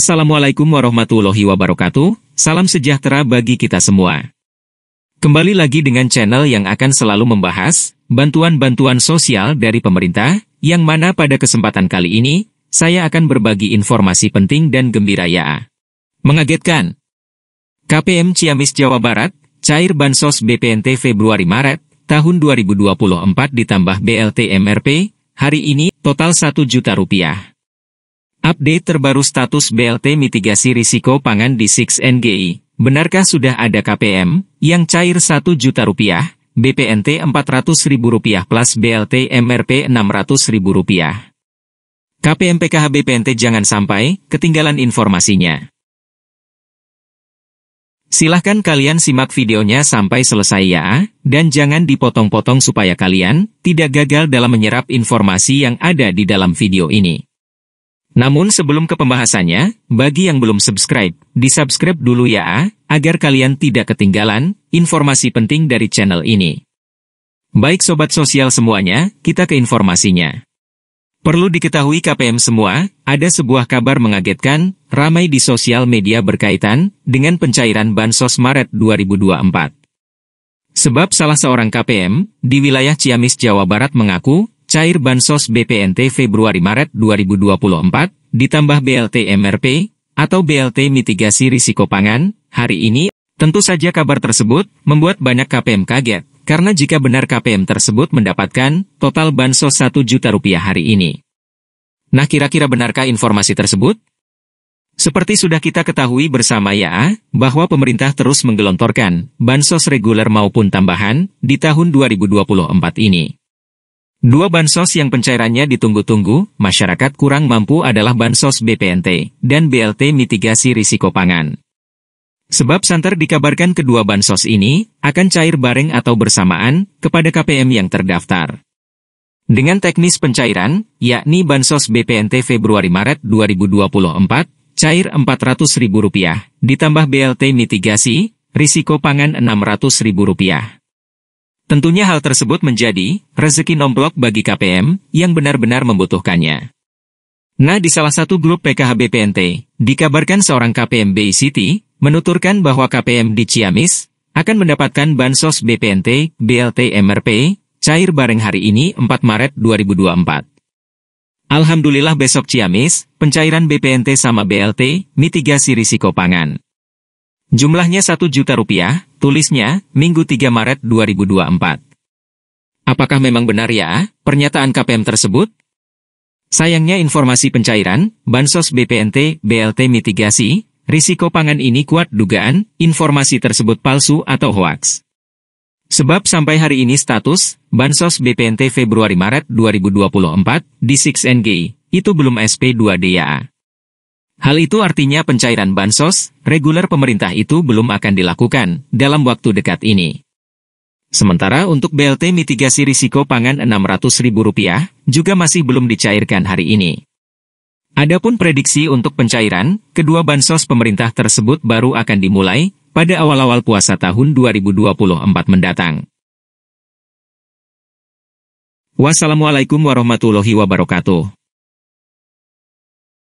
Assalamualaikum warahmatullahi wabarakatuh, salam sejahtera bagi kita semua. Kembali lagi dengan channel yang akan selalu membahas bantuan-bantuan sosial dari pemerintah, yang mana pada kesempatan kali ini, saya akan berbagi informasi penting dan gembira ya. Mengagetkan. KPM Ciamis Jawa Barat, cair Bansos BPNT Februari-Maret, tahun 2024 ditambah BLT MRP, hari ini, total 1 juta rupiah. Update terbaru status BLT mitigasi risiko pangan di 6NGI. Benarkah sudah ada KPM yang cair 1 juta rupiah, BPNT 400 ribu rupiah plus BLT MRP 600 ribu rupiah? KPM PKH BPNT jangan sampai ketinggalan informasinya. Silahkan kalian simak videonya sampai selesai ya, dan jangan dipotong-potong supaya kalian tidak gagal dalam menyerap informasi yang ada di dalam video ini. Namun sebelum ke pembahasannya, bagi yang belum subscribe, di subscribe dulu ya, agar kalian tidak ketinggalan informasi penting dari channel ini. Baik sobat sosial semuanya, kita ke informasinya. Perlu diketahui KPM semua, ada sebuah kabar mengagetkan, ramai di sosial media berkaitan dengan pencairan Bansos Maret 2024. Sebab salah seorang KPM di wilayah Ciamis, Jawa Barat mengaku cair Bansos BPNT Februari-Maret 2024, ditambah BLT MRP, atau BLT Mitigasi Risiko Pangan, hari ini, tentu saja kabar tersebut membuat banyak KPM kaget, karena jika benar KPM tersebut mendapatkan total Bansos 1 juta rupiah hari ini. Nah kira-kira benarkah informasi tersebut? Seperti sudah kita ketahui bersama ya, bahwa pemerintah terus menggelontorkan bansos reguler maupun tambahan di tahun 2024 ini. Dua bansos yang pencairannya ditunggu-tunggu, masyarakat kurang mampu adalah bansos BPNT dan BLT mitigasi risiko pangan. Sebab Santer dikabarkan kedua bansos ini akan cair bareng atau bersamaan kepada KPM yang terdaftar. Dengan teknis pencairan, yakni bansos BPNT Februari-Maret 2024, cair Rp400.000, ditambah BLT mitigasi, risiko pangan Rp600.000. Tentunya hal tersebut menjadi rezeki nomplok bagi KPM yang benar-benar membutuhkannya. Nah, di salah satu grup PKH BPNT, dikabarkan seorang KPM BI City menuturkan bahwa KPM di Ciamis akan mendapatkan bansos BPNT, BLT MRP, cair bareng hari ini 4 Maret 2024. Alhamdulillah besok Ciamis, pencairan BPNT sama BLT, mitigasi risiko pangan. Jumlahnya 1 juta rupiah, tulisnya, Minggu 3 Maret 2024. Apakah memang benar ya, pernyataan KPM tersebut? Sayangnya informasi pencairan, Bansos BPNT, BLT mitigasi, risiko pangan ini kuat dugaan, informasi tersebut palsu atau hoaks. Sebab sampai hari ini status, Bansos BPNT Februari-Maret 2024, di 6 NG itu belum SP2DA. Hal itu artinya pencairan bansos, reguler pemerintah itu belum akan dilakukan dalam waktu dekat ini. Sementara untuk BLT mitigasi risiko pangan Rp600.000 juga masih belum dicairkan hari ini. Adapun prediksi untuk pencairan, kedua bansos pemerintah tersebut baru akan dimulai pada awal-awal puasa tahun 2024 mendatang. Wassalamualaikum warahmatullahi wabarakatuh.